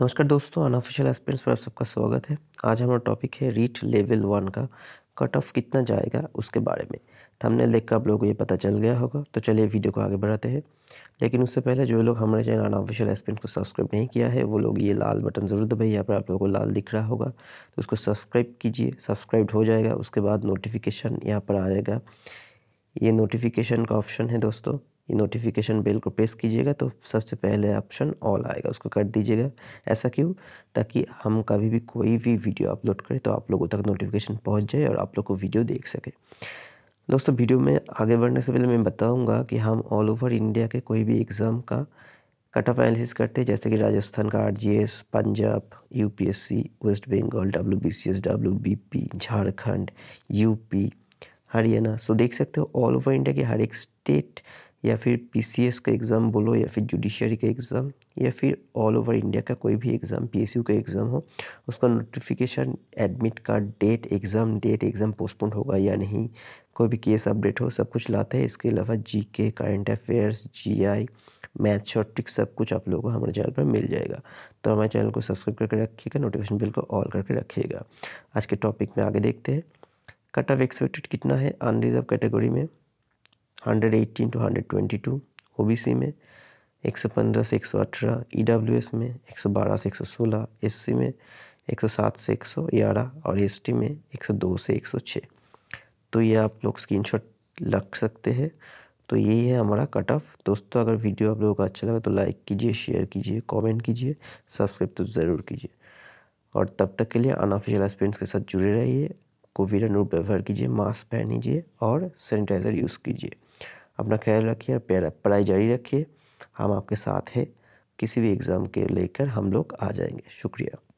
नमस्कार दोस्तों unofficial aspirants पर आप सबका स्वागत है आज हमारा टॉपिक है रीट लेवल वन का कट ऑफ कितना जाएगा उसके बारे में थंबनेल कर आप लोगों को ये पता चल गया होगा तो चलिए वीडियो को आगे बढ़ाते हैं लेकिन उससे पहले जो लोग हमारे चैनल अनऑफिशियल एस्पिरेंट को सब्सक्राइब नहीं किया है वो लोग ये लाल बटन ज़रूर दबाइए यहाँ पर आप लोगों को लाल दिख रहा होगा तो उसको सब्सक्राइब कीजिए सब्सक्राइब हो जाएगा उसके बाद नोटिफिकेशन यहाँ पर आ जाएगा ये नोटिफिकेशन का ऑप्शन है दोस्तों ये नोटिफिकेशन बेल को प्रेस कीजिएगा तो सबसे पहले ऑप्शन ऑल आएगा उसको कर दीजिएगा ऐसा क्यों ताकि हम कभी भी कोई भी वीडियो अपलोड करें तो आप लोगों तक नोटिफिकेशन पहुंच जाए और आप लोग को वीडियो देख सके दोस्तों वीडियो में आगे बढ़ने से पहले मैं बताऊँगा कि हम ऑल ओवर इंडिया के कोई भी एग्ज़ाम का कट ऑफ एनालिसिस करते हैं जैसे कि राजस्थान का आर पंजाब यू वेस्ट बंगाल डब्ल्यूबीसीएस डब्ल्यूबीपी झारखंड यू हरियाणा सो देख सकते हो ऑल ओवर इंडिया के हर एक स्टेट या फिर पी का एग्ज़ाम बोलो या फिर जुडिशरी का एग्ज़ाम या फिर ऑल ओवर इंडिया का कोई भी एग्ज़ाम पी का एग्ज़ाम हो उसका notification admit card date exam date exam postpone होगा या नहीं कोई भी केस अपडेट हो सब कुछ लाते हैं इसके अलावा G K current affairs G I math short सब कुछ आप लोगों को हमारे चैनल पर मिल जाएगा तो हमारे चैनल को सब्सक्राइब करके रखिएगा नोटिफिकेशन बिल को ऑल करके रखिएगा आज के टॉपिक में आगे देखते हैं कट ऑफ एक्सपेक्टेड कितना है अनरिजर्व कैटेगरी में 118 टू 122 ओबीसी में 115 से 118 ईडब्ल्यूएस में 112 से 116 एससी में 107 से 111 और एसटी में 102 से 106 तो ये आप लोग स्क्रीनशॉट लग सकते हैं तो यही है हमारा कट ऑफ दोस्तों अगर वीडियो आप लोगों का अच्छा लगा तो लाइक कीजिए शेयर कीजिए कमेंट कीजिए सब्सक्राइब तो ज़रूर कीजिए और तब तक के लिए अनऑफिशियल एक्सपीरियंस के साथ जुड़े रहिए कोविड अनुरूप व्यवहार कीजिए मास्क पहनीजिए और सैनिटाइज़र यूज़ कीजिए अपना ख्याल रखिए और पढ़ाई जारी रखिए हम आपके साथ हैं किसी भी एग्ज़ाम के लेकर हम लोग आ जाएंगे शुक्रिया